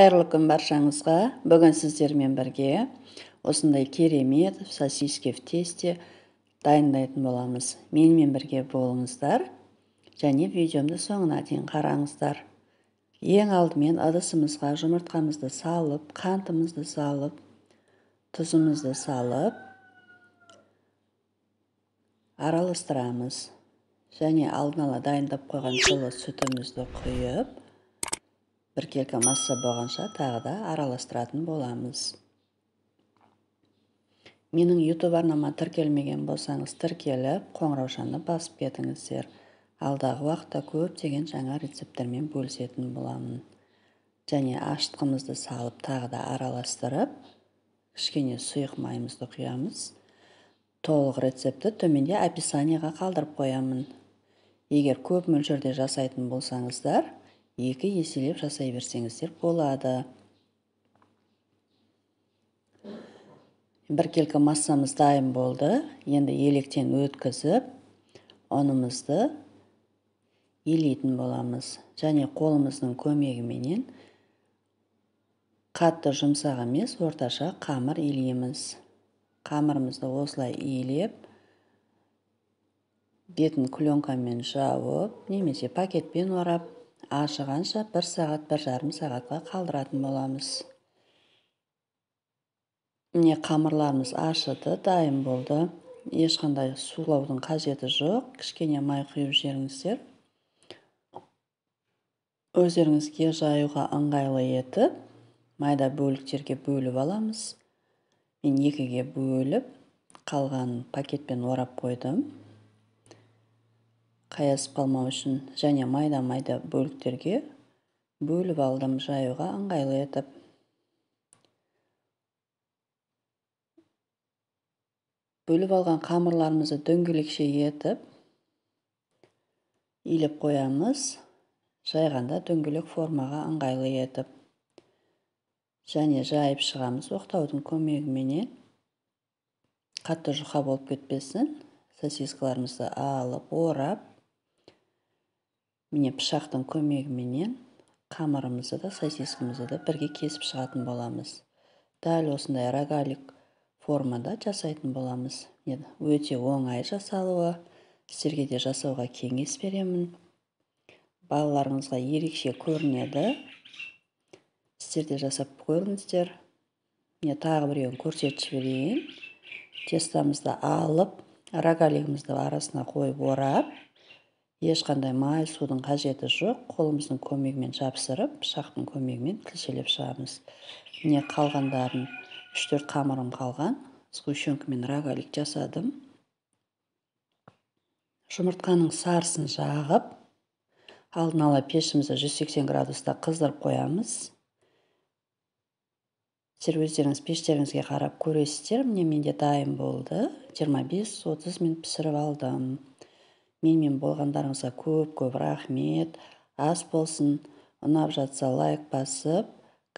қайырлы күн баршаңызға бүгін сіздермен бірге осындай керемет сосиски в тесте дайындайтын боламыз менімен бірге болыңыздар және видеомды соңына дейін қараңыздар ең алдымен ыдысымызға жұмыртқамызды салып қантымызды салып тұзымызды салып араластырамыз және алдын ала дайындап қойған жылы сүтімізді құйып біркелкі масса болғанша тағы да араластыратын боламыз менің YouTube арнама тіркелмеген болсаңыз тіркеліп қоңыраушаны басып кетіңіздер алдағы уақытта көптеген жаңа рецепттермен бөлісетін боламын және ашытқымызды салып тағы да араластырып кішкене сұйық майымызды құямыз толық рецепті төменде описанияға қалдырып қоямын егер көп мөлшерде жасайтын болсаңыздар екі еселеп жасай берсеңіздер болады Бір біркелкі массамыз дайын болды енді електен өткізіп ұнымызды илейтін боламыз және қолымыздың көмегіменен қатты жұмсақ емес орташа қамыр илейміз қамырымызды осылай илеп бетін кленкамен жауып немесе пакетпен орап ашығанша бір сағат бір жарым сағатқа қалдыратын боламыз міне қамырларымыз ашыды дайын болды ешқандай сулаудың қажеті жоқ кішкене май құйып жіберіңіздер өздеріңізге жаюға ыңғайлы етіп майда бөліктерге бөліп аламыз мен екіге бөліп қалған пакетпен орап қойдым қаясып қалмау үшін және майда майда бөліктерге бөліп алдым жаюға ыңғайлы етіп бөліп алған қамырларымызды дөңгелекше етіп илеп қоямыз жайғанда дөңгелек формаға ыңғайлы етіп және жайып шығамыз оқтаудың көмегіменен қатты жұқа болып кетпесін сосискаларымызды алып орап міне пышақтың көмегіменен қамырымызды да сосискамызды да бірге кесіп шығатын боламыз дәл осындай рогалик формада жасайтын боламыз міне өте оңай жасалуы сіздерге де жасауға кеңес беремін балаларыңызға ерекше көрінеді сіздер де жасап көріңіздер міне тағы біреуін көрсетіп жіберейін тестамызды алып рогалигімізді арасына қойып орап ешқандай май судың қажеті жоқ қолымыздың көмегімен жапсырып пышақтың көмегімен тілшелеп шығамыз міне қалғандарын үш төрт қамырым қалған сгущенкамен рогалик жасадым жұмыртқаның сарысын жағып алдын ала пешімізді 180 градуста қыздырып қоямыз сіздер өздеріңіз пештеріңізге қарап көресіздер міне менде дайын болды 25-30 минут пісіріп алдым менімен болғандарыңызға көп көп рахмет ас болсын ұнап жатса лайк басып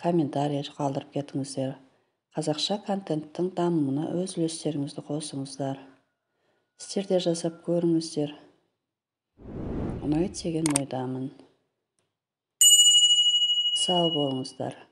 комментарий қалдырып кетіңіздер қазақша контенттің дамуына өз үлестеріңізді қосыңыздар сіздер де жасап көріңіздер ұнайды деген ойдамын сау болыңыздар